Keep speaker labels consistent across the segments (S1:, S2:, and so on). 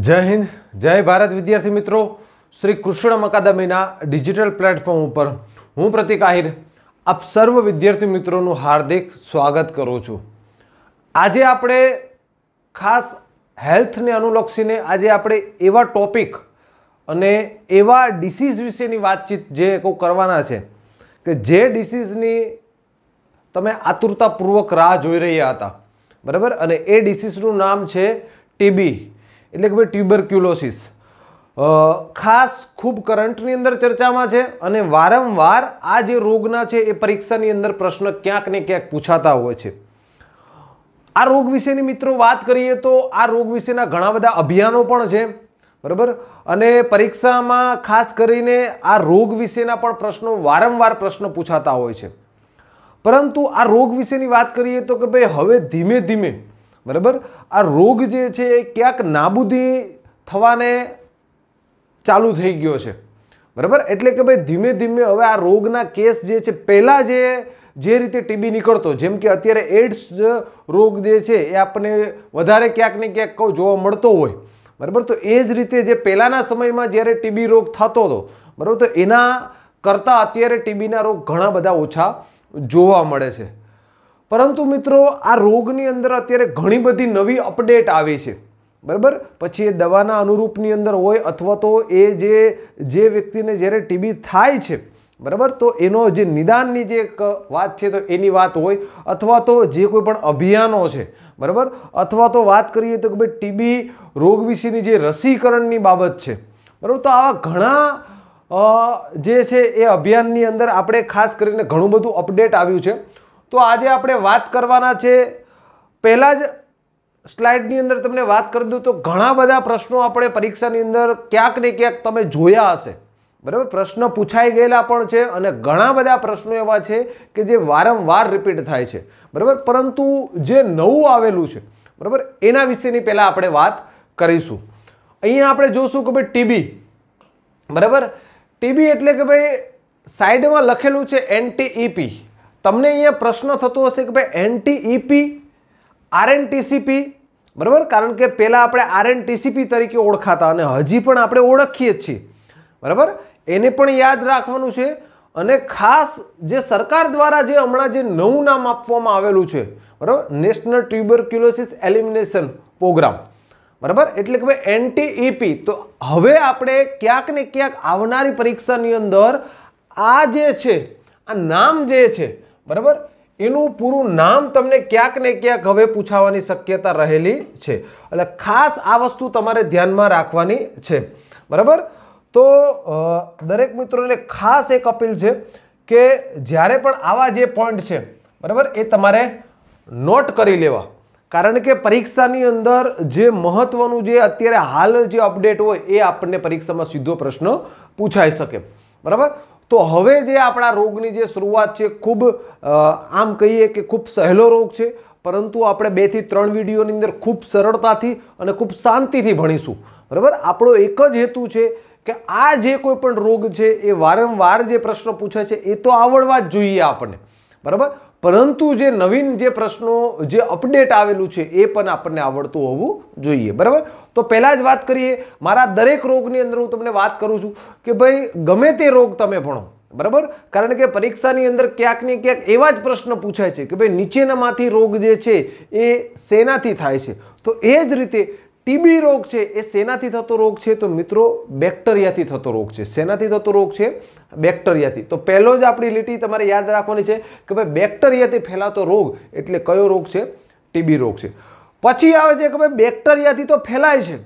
S1: જય હિન્દ જય ભારત વિદ્યાર્થી મિત્રો શ્રી કૃષ્ણ અકાદમીના ડિજિટલ પ્લેટફોર્મ ઉપર હું પ્રતિક આહિર આપ સર્વ વિદ્યાર્થી મિત્રોનું હાર્દિક સ્વાગત કરું છું આજે આપણે ખાસ હેલ્થને અનુલક્ષીને આજે આપણે એવા ટોપિક અને એવા ડિસીઝ વિશેની વાતચીત જે કોઈ કરવાના છે કે જે ડિસીઝની તમે આતુરતાપૂર્વક રાહ જોઈ રહ્યા હતા બરાબર અને એ ડિસીઝનું નામ છે ટીબી એટલે કે ભાઈ ટ્યુબરક્યુલોસિસ ખાસ ખૂબ કરંટની અંદર ચર્ચામાં છે અને વારંવાર આ જે રોગના છે એ પરીક્ષાની અંદર પ્રશ્ન ક્યાંક ને ક્યાંક પૂછાતા હોય છે આ રોગ વિશેની મિત્રો વાત કરીએ તો આ રોગ વિશેના ઘણા બધા અભિયાનો પણ છે બરાબર અને પરીક્ષામાં ખાસ કરીને આ રોગ વિશેના પણ પ્રશ્નો વારંવાર પ્રશ્ન પૂછાતા હોય છે પરંતુ આ રોગ વિશેની વાત કરીએ તો કે ભાઈ હવે ધીમે ધીમે બરાબર આ રોગ જે છે એ ક્યાંક નાબૂદી થવાને ચાલુ થઈ ગયો છે બરાબર એટલે કે ભાઈ ધીમે ધીમે હવે આ રોગના કેસ જે છે પહેલાં જે જે રીતે ટીબી નીકળતો જેમ કે અત્યારે એડ્સ રોગ જે છે એ આપણને વધારે ક્યાંક ને ક્યાંક કહું જોવા મળતો હોય બરાબર તો એ જ રીતે જે પહેલાંના સમયમાં જ્યારે ટીબી રોગ થતો હતો બરાબર તો એના કરતાં અત્યારે ટીબીના રોગ ઘણા બધા ઓછા જોવા મળે છે પરંતુ મિત્રો આ રોગની અંદર અત્યારે ઘણી બધી નવી અપડેટ આવે છે બરાબર પછી એ દવાના અનુરૂપની અંદર હોય અથવા તો એ જે જે વ્યક્તિને જ્યારે ટીબી થાય છે બરાબર તો એનો જે નિદાનની જે વાત છે તો એની વાત હોય અથવા તો જે કોઈ પણ અભિયાનો છે બરાબર અથવા તો વાત કરીએ તો કે ભાઈ ટીબી રોગ વિશેની જે રસીકરણની બાબત છે બરાબર તો આવા ઘણા જે છે એ અભિયાનની અંદર આપણે ખાસ કરીને ઘણું બધું અપડેટ આવ્યું છે તો આજે આપણે વાત કરવાના છે પહેલાં જ સ્લાઇડની અંદર તમને વાત કરી દઉં તો ઘણા બધા પ્રશ્નો આપણે પરીક્ષાની અંદર ક્યાંક ને ક્યાંક તમે જોયા હશે બરાબર પ્રશ્ન પૂછાઈ ગયેલા પણ છે અને ઘણા બધા પ્રશ્નો એવા છે કે જે વારંવાર રિપીટ થાય છે બરાબર પરંતુ જે નવું આવેલું છે બરાબર એના વિશેની પહેલાં આપણે વાત કરીશું અહીંયા આપણે જોશું કે ભાઈ ટીબી બરાબર ટીબી એટલે કે ભાઈ સાઈડમાં લખેલું છે એનટીઈપી તમને અહીંયા પ્રશ્ન થતો હશે કે ભાઈ એનટીઈપી આરએનટીસીપી બરાબર કારણ કે પહેલાં આપણે આરએનટીસીપી તરીકે ઓળખાતા અને હજી પણ આપણે ઓળખીએ જ છીએ બરાબર એને પણ યાદ રાખવાનું છે અને ખાસ જે સરકાર દ્વારા જે હમણાં જે નવું નામ આપવામાં આવેલું છે બરાબર નેશનલ ટ્યુબરક્યુલોસિસ એલિમિનેશન પ્રોગ્રામ બરાબર એટલે કે ભાઈ એનટીઈપી તો હવે આપણે ક્યાંક ને ક્યાંક આવનારી પરીક્ષાની અંદર આ જે છે આ નામ જે છે બરાબર એનું પૂરું નામ તમને ક્યાંક ને ક્યાંક હવે પૂછાવાની શક્યતા રહેલી છે એટલે ખાસ આ વસ્તુ તમારે ધ્યાનમાં રાખવાની છે બરાબર તો દરેક મિત્રોને ખાસ એક અપીલ છે કે જ્યારે પણ આવા જે પોઈન્ટ છે બરાબર એ તમારે નોટ કરી લેવા કારણ કે પરીક્ષાની અંદર જે મહત્વનું જે અત્યારે હાલ જે અપડેટ હોય એ આપણને પરીક્ષામાં સીધો પ્રશ્ન પૂછાઈ શકે બરાબર તો હવે જે આપણા રોગની જે શરૂઆત છે ખૂબ આમ કહીએ કે ખૂબ સહેલો રોગ છે પરંતુ આપણે બેથી ત્રણ વિડીયોની અંદર ખૂબ સરળતાથી અને ખૂબ શાંતિથી ભણીશું બરાબર આપણો એક જ હેતુ છે કે આ જે કોઈ પણ રોગ છે એ વારંવાર જે પ્રશ્ન પૂછે છે એ તો આવડવા જ જોઈએ આપણને બરાબર પરંતુ જે નવીન જે પ્રશ્નો જે અપડેટ આવેલું છે એ પણ આપણને આવડતું હોવું જોઈએ બરાબર તો પહેલાં જ વાત કરીએ મારા દરેક રોગની અંદર હું તમને વાત કરું છું કે ભાઈ ગમે તે રોગ તમે ભણો બરાબર કારણ કે પરીક્ષાની અંદર ક્યાંક ને ક્યાંક એવા જ પ્રશ્ન પૂછાય છે કે ભાઈ નીચેનામાંથી રોગ જે છે એ શેનાથી થાય છે તો એ જ રીતે ટીબી રોગ છે એ શેનાથી થતો રોગ છે તો મિત્રો બેક્ટેરિયાથી થતો રોગ છે શેનાથી થતો રોગ છે બેક્ટેરિયાથી તો પહેલો જ આપણી લીટી તમારે યાદ રાખવાની છે કે ભાઈ બેક્ટેરિયાથી ફેલાતો રોગ એટલે કયો રોગ છે ટીબી રોગ છે પછી આવે છે કે ભાઈ બેક્ટેરિયાથી તો ફેલાય છે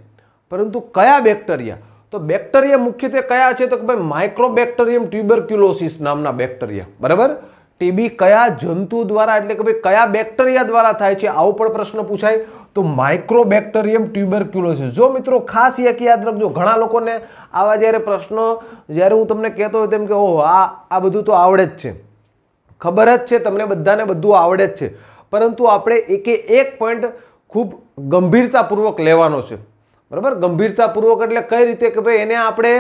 S1: પરંતુ કયા બેક્ટેરિયા તો બેક્ટેરિયા મુખ્યત્વે કયા છે તો કે ભાઈ માઇક્રોબેક્ટેરિયમ ટ્યુબરક્યુલોસિસ નામના બેક્ટેરિયા બરાબર ટીબી કયા જંતુ દ્વારા એટલે કે ભાઈ કયા બેક્ટેરિયા દ્વારા થાય છે આવો પણ પ્રશ્ન પૂછાય તો માઇક્રોબેક્ટેરિયમ ટ્યુબરક્યુલોસિસ જો મિત્રો ખાસ એક યાદ રાખજો ઘણા લોકોને આવા જ્યારે પ્રશ્નો જ્યારે હું તમને કહેતો હોય તેમ કે ઓહો આ આ બધું તો આવડે જ છે ખબર જ છે તમને બધાને બધું આવડે જ છે પરંતુ આપણે એકે એક પોઈન્ટ ખૂબ ગંભીરતાપૂર્વક લેવાનો છે બરાબર ગંભીરતાપૂર્વક એટલે કઈ રીતે કે ભાઈ એને આપણે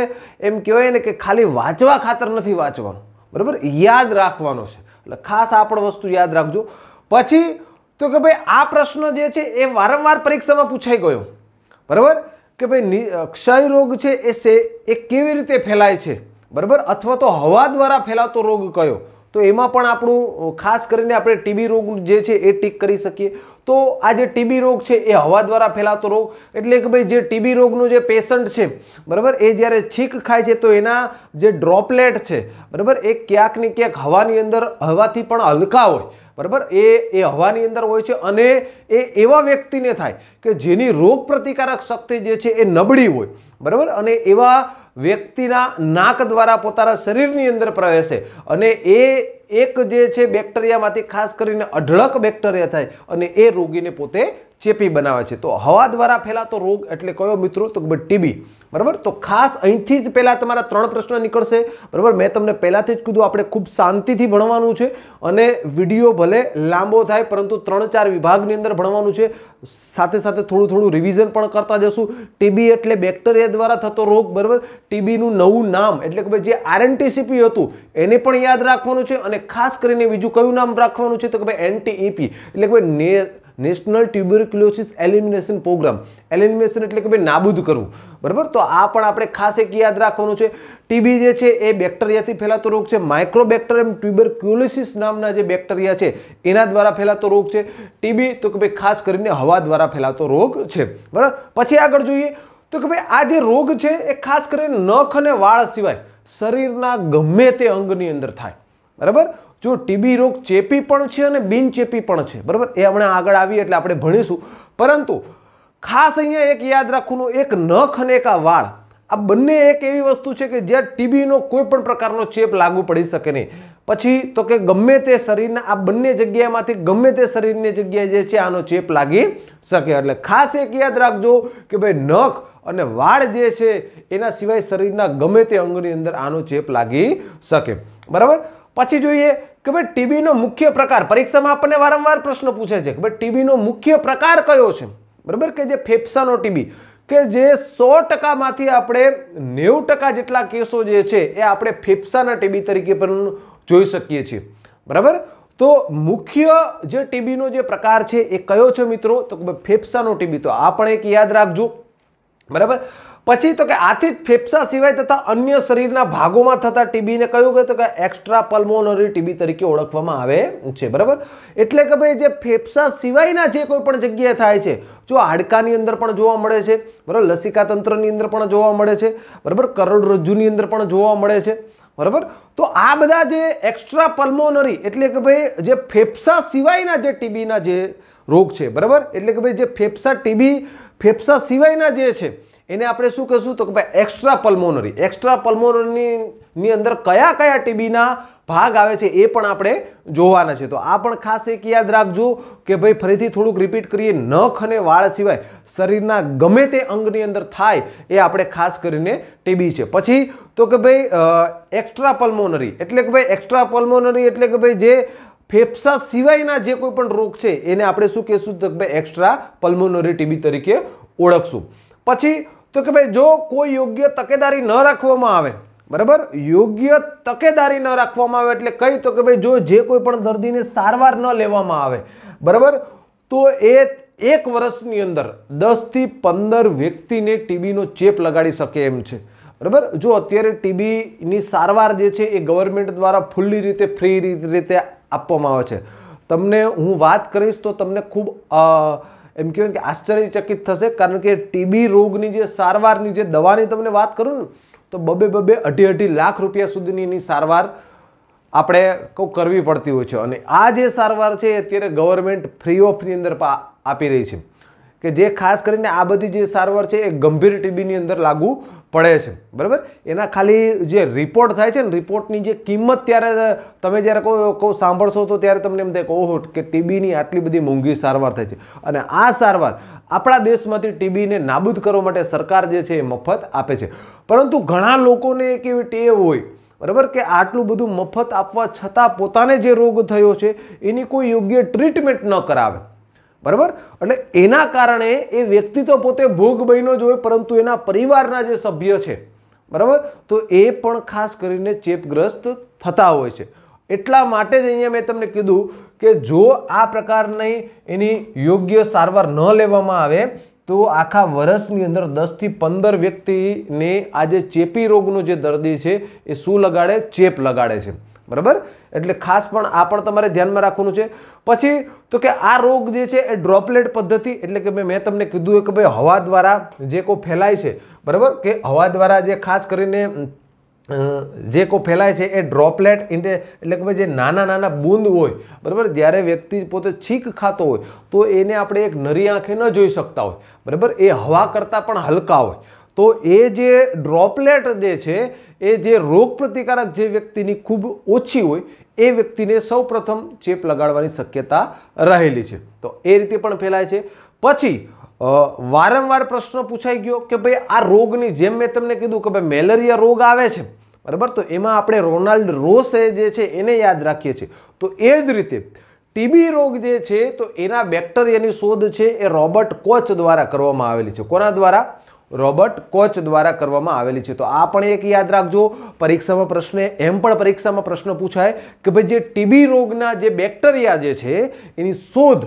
S1: એમ કહેવાય ને કે ખાલી વાંચવા ખાતર નથી વાંચવાનું બરાબર યાદ રાખવાનો છે એટલે ખાસ આપણે વસ્તુ યાદ રાખજો પછી તો કે ભાઈ આ પ્રશ્ન જે છે એ વારંવાર પરીક્ષામાં પૂછાઈ ગયો બરાબર કે ભાઈ ક્ષય રોગ છે એ સે એ કેવી રીતે ફેલાય છે બરાબર અથવા તો હવા દ્વારા ફેલાતો રોગ કયો તો એમાં પણ આપણું ખાસ કરીને આપણે ટીબી રોગ જે છે એ ટીક કરી શકીએ તો આ જે ટીબી રોગ છે એ હવા દ્વારા ફેલાતો રોગ એટલે કે ભાઈ જે ટીબી રોગનો જે પેશન્ટ છે બરાબર એ જ્યારે છીંક ખાય છે તો એના જે ડ્રોપલેટ છે બરાબર એ ક્યાંક ને ક્યાંક હવાની અંદર હવાથી પણ હલકા હોય બરાબર એ એ હવાની અંદર હોય છે અને એ એવા વ્યક્તિને થાય કે જેની રોગ પ્રતિકારક શક્તિ જે છે એ નબળી હોય બરાબર અને એવા વ્યક્તિના નાક દ્વારા પોતાના શરીરની અંદર પ્રવેશે અને એ એક જે છે બેક્ટેરિયામાંથી ખાસ કરીને અઢળક બેક્ટેરિયા થાય અને એ રોગીને પોતે ચેપી બનાવે છે તો હવા દ્વારા ફેલાતો રોગ એટલે કયો મિત્રો તો ટીબી બરાબર તો ખાસ અહીંથી જ પહેલાં તમારા ત્રણ પ્રશ્ન નીકળશે બરાબર મેં તમને પહેલાંથી જ કીધું આપણે ખૂબ શાંતિથી ભણવાનું છે અને વિડીયો ભલે લાંબો થાય પરંતુ ત્રણ ચાર વિભાગની અંદર ભણવાનું છે સાથે સાથે થોડું થોડું રિવિઝન પણ કરતા જશું ટીબી એટલે બેક્ટેરિયા દ્વારા થતો રોગ બરાબર ટીબીનું નવું નામ એટલે કે ભાઈ જે આરએનટીસીપી હતું એને પણ યાદ રાખવાનું છે અને ખાસ કરીને બીજું કયું નામ રાખવાનું છે તો કે ભાઈ એનટીઈપી એટલે કે ભાઈ national tuberculosis elimination programme elimination એટલે કે ભાઈ નાબૂદ કરવું બરાબર તો આ પણ આપણે ખાસ એક યાદ રાખવાનું છે ટીબી જે છે એ બેક્ટેરિયાથી ફેલાતો રોગ છે માઇક્રોબેક્ટેરિયમ ટ્યુબરક્યુલોસિસ નામના જે બેક્ટેરિયા છે એના દ્વારા ફેલાતો રોગ છે ટીબી તો કે ભાઈ ખાસ કરીને હવા દ્વારા ફેલાતો રોગ છે બરાબર પછી આગળ જોઈએ તો કે ભાઈ આ જે રોગ છે એ ખાસ કરીને નખ અને વાળ સિવાય શરીરના ગમે તે અંગની અંદર થાય બરાબર જો ટીબી રોગ ચેપી પણ છે અને બિનચેપી પણ છે બરાબર એ હમણાં આગળ આવીએ એટલે આપણે ભણીશું પરંતુ ખાસ અહીંયા એક યાદ રાખવાનું એક નખ અને એક આ વાળ આ બંને એક એવી વસ્તુ છે કે જ્યાં ટીબીનો કોઈ પણ પ્રકારનો ચેપ લાગુ પડી શકે નહીં પછી તો કે ગમે તે શરીરના આ બંને જગ્યામાંથી ગમે તે શરીરની જગ્યાએ જે છે આનો ચેપ લાગી શકે એટલે ખાસ એક યાદ રાખજો કે ભાઈ નખ અને વાળ જે છે એના સિવાય શરીરના ગમે તે અંગની અંદર આનો ચેપ લાગી શકે બરાબર પછી જોઈએ કે ભાઈ ટીબીનો મુખ્ય પ્રકાર પરીક્ષામાં આપણને વારંવાર પ્રશ્ન પૂછે છે કે ભાઈ ટીબીનો મુખ્ય પ્રકાર કયો છે બરાબર કે જે ફેફસાનો ટીબી કે જે સો ટકામાંથી આપણે નેવું ટકા જેટલા કેસો જે છે એ આપણે ફેફસાના ટીબી તરીકે પણ જોઈ શકીએ છીએ બરાબર તો મુખ્ય જે ટીબીનો જે પ્રકાર છે એ કયો છે મિત્રો તો ફેફસાનો ટીબી તો આ પણ એક યાદ રાખજો બરાબર પછી તો કે આથી જ ફેફસા સિવાય તથા અન્ય શરીરના ભાગોમાં થતા ટીબીને કહ્યું કહે તો કે એક્સ્ટ્રા પલ્મોનરી ટીબી તરીકે ઓળખવામાં આવે છે બરાબર એટલે કે ભાઈ જે ફેફસા સિવાયના જે કોઈ પણ જગ્યાએ થાય છે જો હાડકાની અંદર પણ જોવા મળે છે બરાબર તંત્રની અંદર પણ જોવા મળે છે બરાબર કરોડરજ્જુની અંદર પણ જોવા મળે છે બરાબર તો આ બધા જે એક્સ્ટ્રા પલ્મોનરી એટલે કે ભાઈ જે ફેફસા સિવાયના જે ટીબીના જે રોગ છે બરાબર એટલે કે ભાઈ જે ફેફસા ટીબી ફેફસા સિવાયના જે છે એને આપણે શું કહીશું તો કે ભાઈ એક્સ્ટ્રા પલ્મોનરી એક્સ્ટ્રા પલ્મોનરીની અંદર કયા કયા ટીબીના ભાગ આવે છે એ પણ આપણે જોવાના છે તો આ પણ ખાસ એક યાદ રાખજો કે ભાઈ ફરીથી થોડુંક રિપીટ કરીએ નખ અને વાળ સિવાય શરીરના ગમે તે અંગની અંદર થાય એ આપણે ખાસ કરીને ટીબી છે પછી તો કે ભાઈ એક્સ્ટ્રા પલ્મોનરી એટલે કે ભાઈ એક્સ્ટ્રા પલ્મોનરી એટલે કે ભાઈ જે ફેફસા સિવાયના જે કોઈ પણ રોગ છે એને આપણે શું કહેશું તો કે ભાઈ એક્સ્ટ્રા પલ્મોનરી ટીબી તરીકે ઓળખશું પછી તો કે ભાઈ જો કોઈ યોગ્ય તકેદારી ન રાખવામાં આવે બરાબર યોગ્ય તકેદારી ન રાખવામાં આવે એટલે કઈ તો કે ભાઈ જો જે કોઈ પણ દર્દીને સારવાર ન લેવામાં આવે બરાબર તો એ એક વર્ષની અંદર દસથી પંદર વ્યક્તિને ટીબીનો ચેપ લગાડી શકે એમ છે બરાબર જો અત્યારે ટીબીની સારવાર જે છે એ ગવર્મેન્ટ દ્વારા ફુલ્લી રીતે ફ્રી રીતે આપવામાં આવે છે તમને હું વાત કરીશ તો તમને ખૂબ એમ કહેવાય કે આશ્ચર્યચકિત થશે કારણ કે ટીબી રોગની જે સારવારની જે દવાની તમને વાત કરું ને તો બબે બબે અઢી અઢી લાખ રૂપિયા સુધીની એની સારવાર આપણે કહું કરવી પડતી હોય છે અને આ જે સારવાર છે એ અત્યારે ગવર્મેન્ટ ફ્રી ઓફની અંદર આપી રહી છે કે જે ખાસ કરીને આ બધી જે સારવાર છે એ ગંભીર ટીબીની અંદર લાગુ પડે છે બરાબર એના ખાલી જે રિપોર્ટ થાય છે ને રિપોર્ટની જે કિંમત ત્યારે તમે જ્યારે કોઈ કહો સાંભળશો તો ત્યારે તમને એમ થાય કે ઓહો કે ટીબીની આટલી બધી મોંઘી સારવાર થાય છે અને આ સારવાર આપણા દેશમાંથી ટીબીને નાબૂદ કરવા માટે સરકાર જે છે એ મફત આપે છે પરંતુ ઘણા લોકોને એક એવી ટેવ હોય બરાબર કે આટલું બધું મફત આપવા છતાં પોતાને જે રોગ થયો છે એની કોઈ યોગ્ય ટ્રીટમેન્ટ ન કરાવે બરાબર એટલે એના કારણે એ વ્યક્તિ તો પોતે ભોગ બન્યો જ હોય પરંતુ એના પરિવારના જે સભ્ય છે બરાબર તો એ પણ ખાસ કરીને ચેપગ્રસ્ત થતા હોય છે એટલા માટે જ અહીંયા મેં તમને કીધું કે જો આ પ્રકારની એની યોગ્ય સારવાર ન લેવામાં આવે તો આખા વર્ષની અંદર દસથી પંદર વ્યક્તિને આ જે ચેપી રોગનો જે દર્દી છે એ શું લગાડે ચેપ લગાડે છે બરાબર એટલે ખાસ પણ આ પણ તમારે ધ્યાનમાં રાખવાનું છે પછી તો કે આ રોગ જે છે એ ડ્રોપલેટ પદ્ધતિ એટલે કે મેં તમને કીધું કે ભાઈ હવા દ્વારા જે કોઈ ફેલાય છે બરાબર કે હવા દ્વારા જે ખાસ કરીને જે કોઈ ફેલાય છે એ ડ્રોપલેટ એટલે કે ભાઈ જે નાના નાના બૂંદ હોય બરાબર જ્યારે વ્યક્તિ પોતે છીંક ખાતો હોય તો એને આપણે એક નરી આંખે ન જોઈ શકતા હોય બરાબર એ હવા કરતાં પણ હલકા હોય તો એ જે ડ્રોપલેટ જે છે એ જે રોગ પ્રતિકારક જે વ્યક્તિની ખૂબ ઓછી હોય એ વ્યક્તિને સૌપ્રથમ ચેપ લગાડવાની શક્યતા રહેલી છે તો એ રીતે પણ ફેલાય છે પછી વારંવાર પ્રશ્ન પૂછાઈ ગયો કે ભાઈ આ રોગની જેમ મેં તમને કીધું કે ભાઈ મેલેરિયા રોગ આવે છે બરાબર તો એમાં આપણે રોનાલ્ડ રોસે જે છે એને યાદ રાખીએ છીએ તો એ જ રીતે ટીબી રોગ જે છે તો એના બેક્ટેરિયાની શોધ છે એ રોબર્ટ કોચ દ્વારા કરવામાં આવેલી છે કોના દ્વારા રોબર્ટ કોચ દ્વારા કરવામાં આવેલી છે તો આ પણ એક યાદ રાખજો પરીક્ષામાં પ્રશ્ન એમ પણ પરીક્ષામાં પ્રશ્ન પૂછાય કે ભાઈ જે ટીબી રોગના જે બેક્ટેરિયા જે છે એની શોધ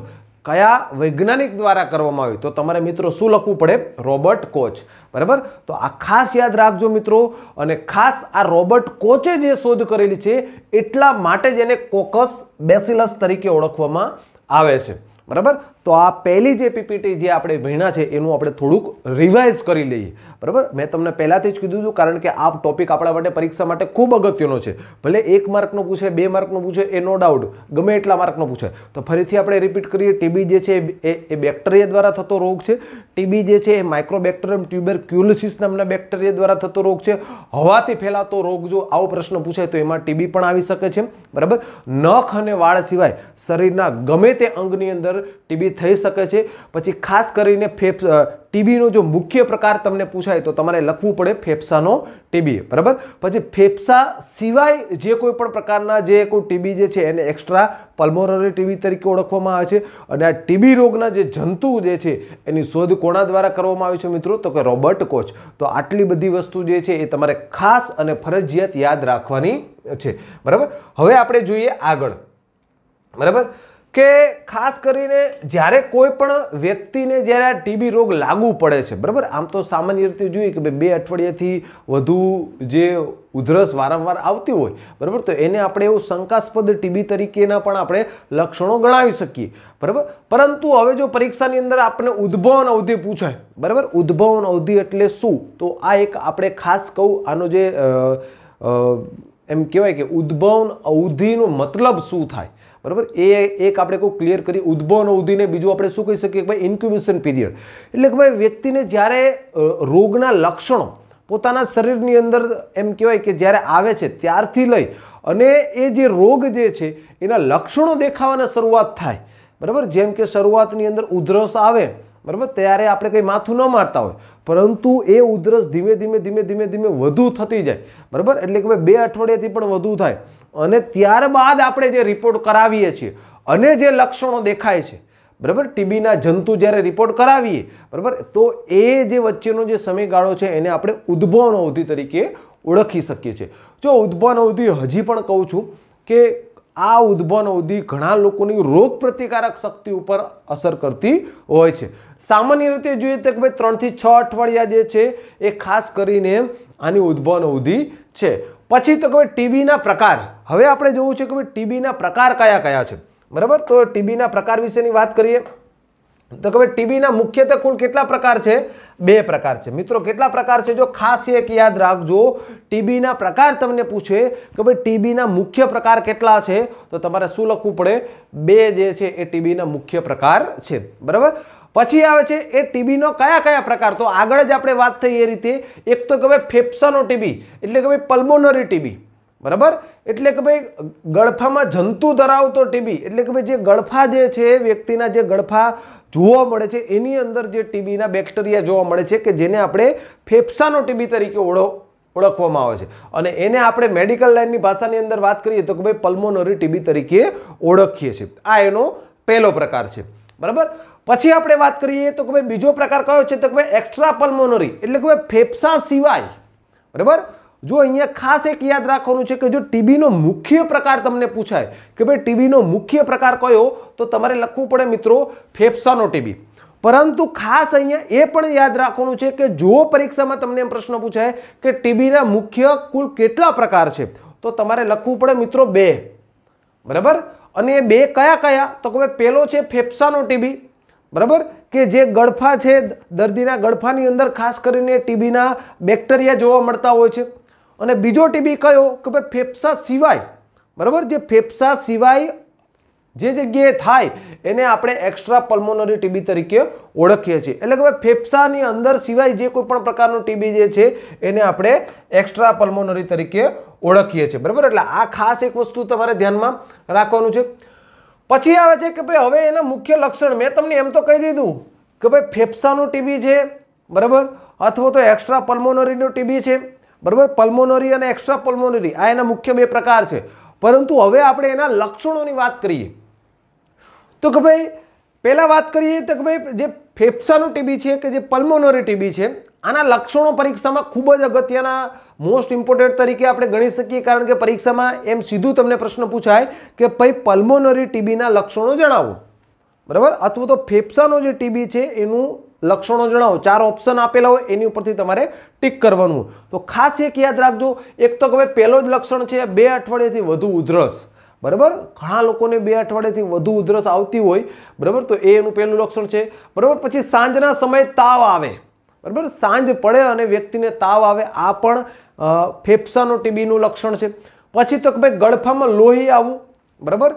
S1: કયા વૈજ્ઞાનિક દ્વારા કરવામાં આવી તો તમારે મિત્રો શું લખવું પડે રોબર્ટ કોચ બરાબર તો આ ખાસ યાદ રાખજો મિત્રો અને ખાસ આ રોબર્ટ કોચે જે શોધ કરેલી છે એટલા માટે જ એને કોકસ બેસિલસ તરીકે ઓળખવામાં આવે છે બરાબર તો આ પહેલી જે પીપીટી જે આપણે ભણ્યા છે એનું આપણે થોડુંક રિવાઇઝ કરી લઈએ બરાબર મેં તમને પહેલાંથી જ કીધું હતું કારણ કે આ ટોપિક આપણા માટે પરીક્ષા માટે ખૂબ અગત્યનો છે ભલે એક માર્કનો પૂછે બે માર્કનું પૂછે એ નો ડાઉટ ગમે એટલા માર્કનો પૂછે તો ફરીથી આપણે રિપીટ કરીએ ટીબી જે છે એ એ બેક્ટેરિયા દ્વારા થતો રોગ છે ટીબી જે છે એ માઇક્રોબેક્ટેરિયમ ટ્યુબર ક્યુલિસિસ નામના બેક્ટેરિયા દ્વારા થતો રોગ છે હવાથી ફેલાતો રોગ જો આવો પ્રશ્ન પૂછાય તો એમાં ટીબી પણ આવી શકે છે બરાબર નખ અને વાળ સિવાય શરીરના ગમે તે અંગની અંદર ટીબી એનાથી થઈ શકે છે પછી ખાસ કરીને ફેફ ટીબીનો જો મુખ્ય પ્રકાર તમને પૂછાય તો તમારે લખવું પડે ફેફસાનો ટીબી બરાબર પછી ફેફસા સિવાય જે કોઈ પણ પ્રકારના જે કોઈ ટીબી જે છે એને એક્સ્ટ્રા પલ્મોનરી ટીબી તરીકે ઓળખવામાં આવે છે અને આ ટીબી રોગના જે જંતુ જે છે એની શોધ કોણા દ્વારા કરવામાં આવી છે મિત્રો તો કે રોબર્ટ કોચ તો આટલી બધી વસ્તુ જે છે એ તમારે ખાસ અને ફરજિયાત યાદ રાખવાની છે બરાબર હવે આપણે જોઈએ આગળ બરાબર કે ખાસ કરીને જ્યારે કોઈ પણ વ્યક્તિને જ્યારે આ ટીબી રોગ લાગુ પડે છે બરાબર આમ તો સામાન્ય રીતે જોઈએ કે બે અઠવાડિયાથી વધુ જે ઉધરસ વારંવાર આવતી હોય બરાબર તો એને આપણે એવું શંકાસ્પદ ટીબી તરીકેના પણ આપણે લક્ષણો ગણાવી શકીએ બરાબર પરંતુ હવે જો પરીક્ષાની અંદર આપણે ઉદ્ભવન અવધિ પૂછાય બરાબર ઉદ્ભવન અવધિ એટલે શું તો આ એક આપણે ખાસ કહું આનો જે એમ કહેવાય કે ઉદ્ભવન અવધિનો મતલબ શું થાય બરાબર એ એક આપણે કોઈ ક્લિયર કરી ઉદ્ભવન ઉધીને બીજું આપણે શું કહી શકીએ કે ભાઈ ઇન્ક્યુબેશન પીરિયડ એટલે કે ભાઈ વ્યક્તિને જ્યારે રોગના લક્ષણો પોતાના શરીરની અંદર એમ કહેવાય કે જ્યારે આવે છે ત્યારથી લઈ અને એ જે રોગ જે છે એના લક્ષણો દેખાવાના શરૂઆત થાય બરાબર જેમ કે શરૂઆતની અંદર ઉધરસ આવે બરાબર ત્યારે આપણે કંઈ માથું ન મારતા હોય પરંતુ એ ઉધરસ ધીમે ધીમે ધીમે ધીમે ધીમે વધુ થતી જાય બરાબર એટલે કે ભાઈ બે અઠવાડિયાથી પણ વધુ થાય અને ત્યારબાદ આપણે જે રિપોર્ટ કરાવીએ છીએ અને જે લક્ષણો દેખાય છે બરાબર ટીબીના જંતુ જ્યારે રિપોર્ટ કરાવીએ બરાબર તો એ જે વચ્ચેનો જે સમયગાળો છે એને આપણે ઉદ્ભવન અવધિ તરીકે ઓળખી શકીએ છીએ જો ઉદ્ભવન અવધિ હજી પણ કહું છું કે આ ઉદ્ભવન અવધિ ઘણા લોકોની રોગ પ્રતિકારક શક્તિ ઉપર અસર કરતી હોય છે સામાન્ય રીતે જોઈએ તો કે ભાઈ ત્રણથી છ અઠવાડિયા જે છે એ ખાસ કરીને આની ઉદ્ભવન અવધિ છે પછી તો કે ટીબીના પ્રકાર હવે આપણે જોવું છે કે ભાઈ ટીબીના પ્રકાર કયા કયા છે બરાબર તો ટીબીના પ્રકાર વિશેની વાત કરીએ તો કે ટીબીના મુખ્યત્વે કુલ કેટલા પ્રકાર છે બે પ્રકાર છે મિત્રો કેટલા પ્રકાર છે જો ખાસ એક યાદ રાખજો ટીબીના પ્રકાર તમને પૂછે કે ભાઈ ટીબીના મુખ્ય પ્રકાર કેટલા છે તો તમારે શું લખવું પડે બે જે છે એ ટીબીના મુખ્ય પ્રકાર છે બરાબર પછી આવે છે એ ટીબીનો કયા કયા પ્રકાર તો આગળ જ આપણે વાત થઈ એ રીતે એક તો કે ભાઈ ફેફસાનો ટીબી એટલે કે ભાઈ પલ્મોનરી ટીબી બરાબર એટલે કે ભાઈ ગળફામાં જંતુ ધરાવતો ટીબી એટલે કે ભાઈ જે ગળફા જે છે વ્યક્તિના જે ગળફા જોવા મળે છે એની અંદર જે ટીબીના બેક્ટેરિયા જોવા મળે છે કે જેને આપણે ફેફસાનો ટીબી તરીકે ઓળખવામાં આવે છે અને એને આપણે મેડિકલ લાઇનની ભાષાની અંદર વાત કરીએ તો કે ભાઈ પલ્મોનરી ટીબી તરીકે ઓળખીએ છીએ આ એનો પહેલો પ્રકાર છે બરાબર પછી આપણે વાત કરીએ તો કે ભાઈ બીજો પ્રકાર કયો છે તો કે ભાઈ એક્સ્ટ્રા પલ્મોનરી એટલે કે ફેફસા સિવાય બરાબર જો અહીંયા ખાસ એક યાદ રાખવાનું છે કે જો ટીબીનો મુખ્ય પ્રકાર તમને પૂછાય કે ભાઈ ટીબીનો મુખ્ય પ્રકાર કયો તો તમારે લખવું પડે મિત્રો ફેફસાનો ટીબી પરંતુ ખાસ અહીંયા એ પણ યાદ રાખવાનું છે કે જો પરીક્ષામાં તમને એમ પ્રશ્ન પૂછાય કે ટીબીના મુખ્ય કુલ કેટલા પ્રકાર છે તો તમારે લખવું પડે મિત્રો બે બરાબર અને એ બે કયા કયા તો કે પહેલો છે ફેફસાનો ટીબી બરાબર કે જે ગળફા છે દર્દીના ગળફાની અંદર ખાસ કરીને ટીબીના બેક્ટેરિયા જોવા મળતા હોય છે અને બીજો ટીબી કયો કે ભાઈ ફેફસા સિવાય બરાબર જે ફેફસા સિવાય જે જગ્યાએ થાય એને આપણે એક્સ્ટ્રા પલ્મોનરી ટીબી તરીકે ઓળખીએ છીએ એટલે કે ભાઈ ફેફસાની અંદર સિવાય જે કોઈ પણ પ્રકારનું ટીબી જે છે એને આપણે એક્સ્ટ્રા પલ્મોનરી તરીકે ઓળખીએ છીએ બરાબર એટલે આ ખાસ એક વસ્તુ તમારે ધ્યાનમાં રાખવાનું છે પછી આવે છે કે ભાઈ હવે એના મુખ્ય લક્ષણ મેં તમને એમ તો કહી દીધું કે ભાઈ ફેફસાનું ટીબી છે બરાબર અથવા તો એક્સ્ટ્રા પલ્મોનરીનું ટીબી છે બરાબર પલ્મોનરી અને એક્સ્ટ્રા પલ્મોનરી આ એના મુખ્ય બે પ્રકાર છે પરંતુ હવે આપણે એના લક્ષણોની વાત કરીએ તો કે ભાઈ પહેલાં વાત કરીએ તો કે ભાઈ જે ફેફસાનું ટીબી છે કે જે પલ્મોનરી ટીબી છે આના લક્ષણો પરીક્ષામાં ખૂબ જ અગત્યના મોસ્ટ ઇમ્પોર્ટન્ટ તરીકે આપણે ગણી શકીએ કારણ કે પરીક્ષામાં એમ સીધું તમને પ્રશ્ન પૂછાય કે ભાઈ પલ્મોનરી ટીબીના લક્ષણો જણાવો બરાબર અથવા તો ફેફસાનો જે ટીબી છે એનું લક્ષણો જણાવો ચાર ઓપ્શન આપેલા હોય એની ઉપરથી તમારે ટીક કરવાનું તો ખાસ એક યાદ રાખજો એક તો હવે પહેલો જ લક્ષણ છે બે અઠવાડિયાથી વધુ ઉધરસ બરાબર ઘણા લોકોને બે અઠવાડિયાથી વધુ ઉધરસ આવતી હોય બરાબર તો એ એનું પહેલું લક્ષણ છે બરાબર પછી સાંજના સમયે તાવ આવે બરાબર સાંજ પડે અને વ્યક્તિને તાવ આવે આ પણ ફેફસાનો ટીબીનું લક્ષણ છે પછી તો કે ભાઈ ગળફામાં લોહી આવવું બરાબર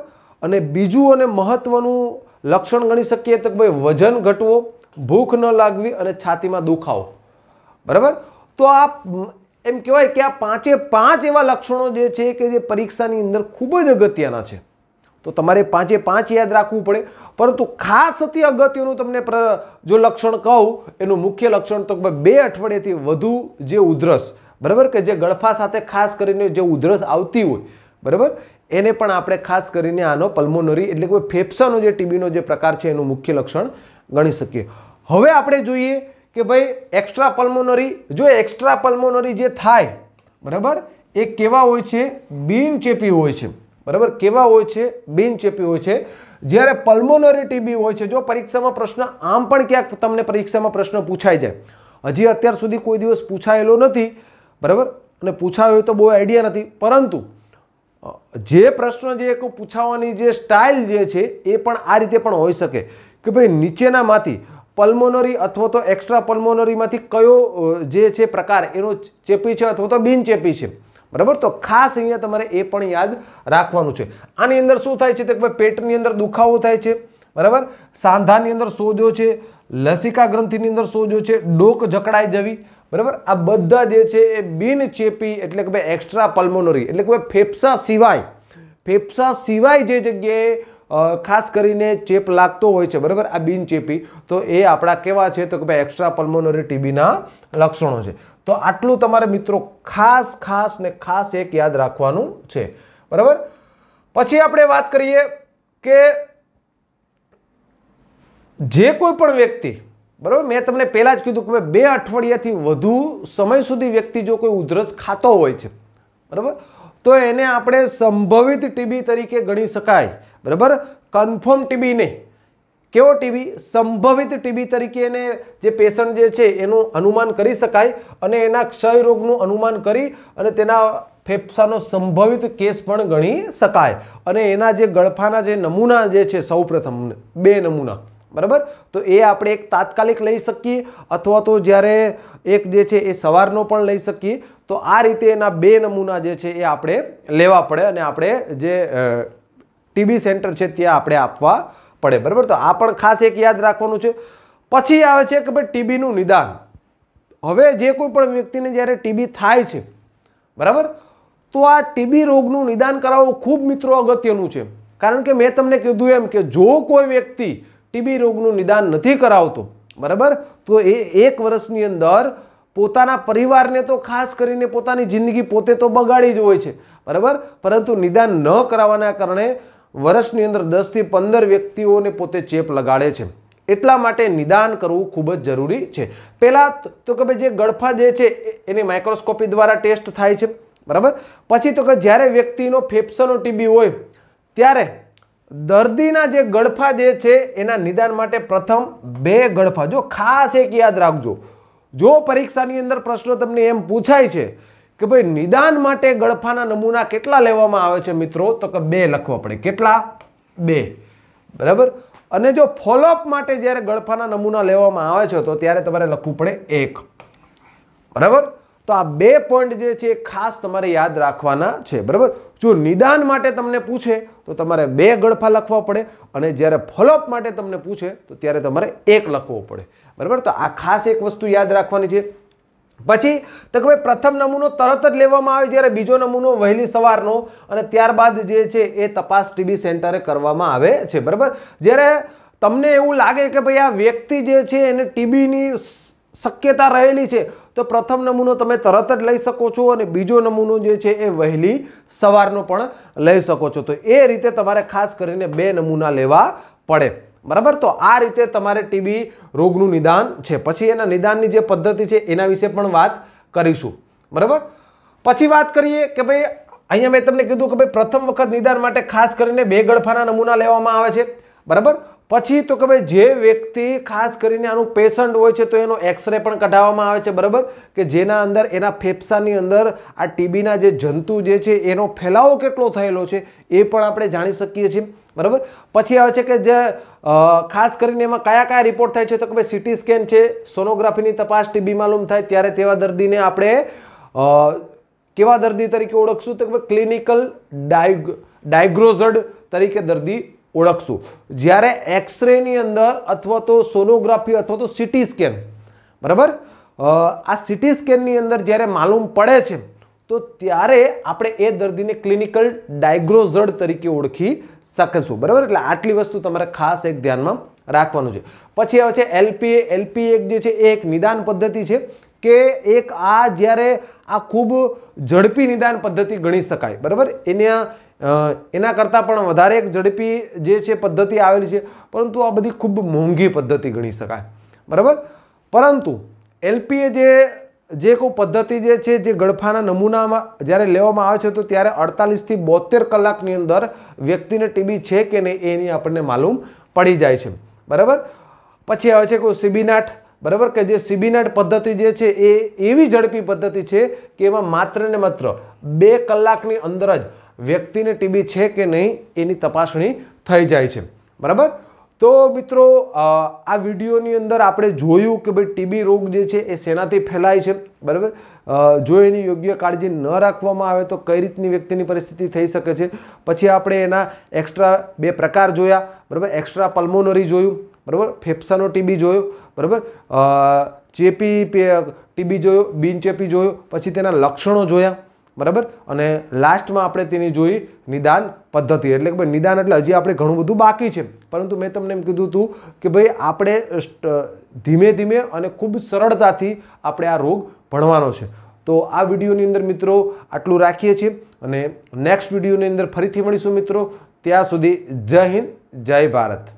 S1: અને બીજું અને મહત્ત્વનું લક્ષણ ગણી શકીએ તો ભાઈ વજન ઘટવો ભૂખ ન લાગવી અને છાતીમાં દુખાવો બરાબર તો આ એમ કહેવાય કે આ પાંચે પાંચ એવા લક્ષણો જે છે કે જે પરીક્ષાની અંદર ખૂબ જ અગત્યના છે તો તમારે પાંચે પાંચ યાદ રાખવું પડે પરંતુ ખાસ અતિ અગત્યનું તમને જો લક્ષણ કહું એનું મુખ્ય લક્ષણ તો બે અઠવાડિયાથી વધુ જે ઉધરસ બરાબર કે જે ગળફા સાથે ખાસ કરીને જે ઉધરસ આવતી હોય બરાબર એને પણ આપણે ખાસ કરીને આનો પલ્મોનરી એટલે કે ફેફસાનો જે ટીબીનો જે પ્રકાર છે એનું મુખ્ય લક્ષણ ગણી શકીએ હવે આપણે જોઈએ કે ભાઈ એક્સ્ટ્રા પલ્મોનરી જો એક્સ્ટ્રા પલ્મોનરી જે થાય બરાબર એ કેવા હોય છે બિનચેપી હોય છે બરાબર કેવા હોય છે બિનચેપી હોય છે જ્યારે પલ્મોનરી ટીબી હોય છે જો પરીક્ષામાં પ્રશ્ન આમ પણ ક્યાંક તમને પરીક્ષામાં પ્રશ્ન પૂછાય જાય હજી અત્યાર સુધી કોઈ દિવસ પૂછાયેલો નથી બરાબર અને પૂછાયો તો બહુ આઈડિયા નથી પરંતુ જે પ્રશ્ન જે એક પૂછાવાની જે સ્ટાઇલ જે છે એ પણ આ રીતે પણ હોઈ શકે કે ભાઈ નીચેનામાંથી પલ્મોનરી અથવા તો એક્સ્ટ્રા પલ્મોનરીમાંથી કયો જે છે પ્રકાર એનો ચેપી છે અથવા તો બિનચેપી છે બરાબર તો ખાસ અહીંયા તમારે એ પણ યાદ રાખવાનું છે આની અંદર શું થાય છે તો ભાઈ પેટની અંદર દુખાવો થાય છે બરાબર સાંધાની અંદર સોજો છે લસિકા ગ્રંથિની અંદર સોજો છે ડોક જકડાઈ જવી બરાબર આ બધા જે છે એ બિનચેપી એટલે કે ભાઈ એક્સ્ટ્રા પલ્મોનરી એટલે કે ભાઈ ફેફસા સિવાય ફેફસા સિવાય જે જગ્યાએ ખાસ કરીને ચેપ લાગતો હોય છે બરાબર આ બિનચેપી તો એ આપણા કેવા છે તો કે ભાઈ એક્સ્ટ્રા પલ્મોનરી ટીબીના લક્ષણો છે તો આટલું તમારે મિત્રો ખાસ ખાસ ને ખાસ એક યાદ રાખવાનું છે બરાબર પછી આપણે વાત કરીએ કે જે કોઈ પણ વ્યક્તિ બરાબર મેં તમને પહેલાં જ કીધું કે બે અઠવાડિયાથી વધુ સમય સુધી વ્યક્તિ જો કોઈ ઉધરસ ખાતો હોય છે બરાબર તો એને આપણે સંભવિત ટીબી તરીકે ગણી શકાય બરાબર કન્ફર્મ ટીબી નહીં કેવો ટીબી સંભવિત ટીબી તરીકે એને જે પેશન્ટ જે છે એનું અનુમાન કરી શકાય અને એના ક્ષય રોગનું અનુમાન કરી અને તેના ફેફસાનો સંભવિત કેસ પણ ગણી શકાય અને એના જે ગળફાના જે નમૂના જે છે સૌપ્રથમ બે નમૂના બરાબર તો એ આપણે એક તાત્કાલિક લઈ શકીએ અથવા તો જ્યારે એક જે છે એ સવારનો પણ લઈ શકીએ તો આ રીતે એના બે નમૂના જે છે એ આપણે લેવા પડે અને આપણે જે ટીબી સેન્ટર છે ત્યાં આપણે આપવા પડે બરાબર તો આ પણ ખાસ એક યાદ રાખવાનું છે પછી આવે છે કે ભાઈ ટીબીનું નિદાન હવે જે કોઈ પણ વ્યક્તિને જ્યારે ટીબી થાય છે બરાબર તો આ ટીબી રોગનું નિદાન કરાવવું ખૂબ મિત્રો અગત્યનું છે કારણ કે મેં તમને કીધું એમ કે જો કોઈ વ્યક્તિ ટીબી રોગનું નિદાન નથી કરાવતો બરાબર તો એ એક વર્ષની અંદર પોતાના પરિવારને તો ખાસ કરીને પોતાની જિંદગી પોતે તો બગાડી જ હોય છે બરાબર પરંતુ નિદાન ન કરાવવાના કારણે વર્ષની અંદર દસથી પંદર વ્યક્તિઓને પોતે ચેપ લગાડે છે એટલા માટે નિદાન કરવું ખૂબ જ જરૂરી છે પહેલાં તો કે ભાઈ જે ગળફા જે છે એની માઇક્રોસ્કોપી દ્વારા ટેસ્ટ થાય છે બરાબર પછી તો કે જ્યારે વ્યક્તિનો ફેફસાનો ટીબી હોય ત્યારે દર્દીના જે ગળફા જે છે એના નિદાન માટે પ્રથમ બે ગળફા જો ખાસ એક યાદ રાખજો જો પરીક્ષાની અંદર પ્રશ્નો તમને એમ પૂછાય છે કે ભાઈ નિદાન માટે ગળફાના નમૂના કેટલા લેવામાં આવે છે મિત્રો તો કે બે લખવા પડે કેટલા બે બરાબર અને જો ફોલોઅપ માટે જ્યારે ગળફાના નમૂના લેવામાં આવે છે તો ત્યારે તમારે લખવું પડે એક બરાબર તો આ બે પોઈન્ટ જે છે એ ખાસ તમારે યાદ રાખવાના છે બરાબર જો નિદાન માટે તમને પૂછે તો તમારે બે ગળફા લખવા પડે અને જ્યારે ફોલોઅપ માટે તમને પૂછે તો ત્યારે તમારે એક લખવો પડે બરાબર તો આ ખાસ એક વસ્તુ યાદ રાખવાની છે પછી તો કે ભાઈ પ્રથમ નમૂનો તરત જ લેવામાં આવે જ્યારે બીજો નમૂનો વહેલી સવારનો અને ત્યારબાદ જે છે એ તપાસ ટીબી સેન્ટરે કરવામાં આવે છે બરાબર જ્યારે તમને એવું લાગે કે ભાઈ આ વ્યક્તિ જે છે એને ટીબીની શક્યતા રહેલી છે તો પ્રથમ નમૂનો તમે તરત જ લઈ શકો છો અને બીજો નમૂનો જે છે એ વહેલી સવારનો પણ લઈ શકો છો તો એ રીતે તમારે ખાસ કરીને બે નમૂના લેવા પડે બરાબર તો આ રીતે તમારે ટીબી રોગનું નિદાન છે પછી એના નિદાનની જે પદ્ધતિ છે એના વિશે પણ વાત કરીશું બરાબર પછી વાત કરીએ કે ભાઈ અહીંયા મેં તમને કીધું કે ભાઈ પ્રથમ વખત નિદાન માટે ખાસ કરીને બે ગળફાના નમૂના લેવામાં આવે છે બરાબર પછી તો કે ભાઈ જે વ્યક્તિ ખાસ કરીને આનું પેશન્ટ હોય છે તો એનો એક્સરે પણ કઢાવવામાં આવે છે બરાબર કે જેના અંદર એના ફેફસાની અંદર આ ટીબીના જે જંતુ જે છે એનો ફેલાવો કેટલો થયેલો છે એ પણ આપણે જાણી શકીએ છીએ બરાબર પછી આવે છે કે જે ખાસ કરીને એમાં કયા કયા રિપોર્ટ થાય છે તો કે ભાઈ સીટી સ્કેન છે સોનોગ્રાફીની તપાસ ટીબી માલુમ થાય ત્યારે તેવા દર્દીને આપણે કેવા દર્દી તરીકે ઓળખશું તો કે ભાઈ ક્લિનિકલ ડાયગ ડાયગ્રોઝડ તરીકે દર્દી ઓળખશું જ્યારે એક્સરેની અંદર અથવા તો સોનોગ્રાફી અથવા તો સિટી સ્કેન બરાબર આ સિટી સ્કેનની અંદર જ્યારે માલુમ પડે છે તો ત્યારે આપણે એ દર્દીને ક્લિનિકલ ડાયગ્રોઝડ તરીકે ઓળખી શકશું બરાબર એટલે આટલી વસ્તુ તમારે ખાસ એક ધ્યાનમાં રાખવાનું છે પછી આવે છે એલપીએ એલપી એક જે છે એ એક નિદાન પદ્ધતિ છે કે એક આ જ્યારે આ ખૂબ ઝડપી નિદાન પદ્ધતિ ગણી શકાય બરાબર એના એના કરતાં પણ વધારે એક ઝડપી જે છે પદ્ધતિ આવેલી છે પરંતુ આ બધી ખૂબ મોંઘી પદ્ધતિ ગણી શકાય બરાબર પરંતુ એલપીએ જે જે કોઈ પદ્ધતિ જે છે જે ગળફાના નમૂનામાં જ્યારે લેવામાં આવે છે તો ત્યારે અડતાલીસથી બોતેર કલાકની અંદર વ્યક્તિને ટીબી છે કે નહીં એની આપણને માલુમ પડી જાય છે બરાબર પછી આવે છે કોઈ સીબીનાટ બરાબર કે જે સીબીનાટ પદ્ધતિ જે છે એ એવી ઝડપી પદ્ધતિ છે કે એમાં માત્ર ને માત્ર બે કલાકની અંદર જ વ્યક્તિને ટીબી છે કે નહીં એની તપાસણી થઈ જાય છે બરાબર તો મિત્રો આ વિડીયોની અંદર આપણે જોયું કે ભાઈ ટીબી રોગ જે છે એ શેનાથી ફેલાય છે બરાબર જો એની યોગ્ય કાળજી ન રાખવામાં આવે તો કઈ રીતની વ્યક્તિની પરિસ્થિતિ થઈ શકે છે પછી આપણે એના એક્સ્ટ્રા બે પ્રકાર જોયા બરાબર એક્સ્ટ્રા પલ્મોનરી જોયું બરાબર ફેફસાનો ટીબી જોયો બરાબર ચેપી ટીબી જોયો બિનચેપી જોયો પછી તેના લક્ષણો જોયા બરાબર અને લાસ્ટમાં આપણે તેની જોઈ નિદાન પદ્ધતિ એટલે કે નિદાન એટલે હજી આપણે ઘણું બધું બાકી છે પરંતુ મેં તમને એમ કીધું હતું કે ભાઈ આપણે ધીમે ધીમે અને ખૂબ સરળતાથી આપણે આ રોગ ભણવાનો છે તો આ વિડીયોની અંદર મિત્રો આટલું રાખીએ છીએ અને નેક્સ્ટ વિડીયોની અંદર ફરીથી મળીશું મિત્રો ત્યાં સુધી જય હિન્દ જય ભારત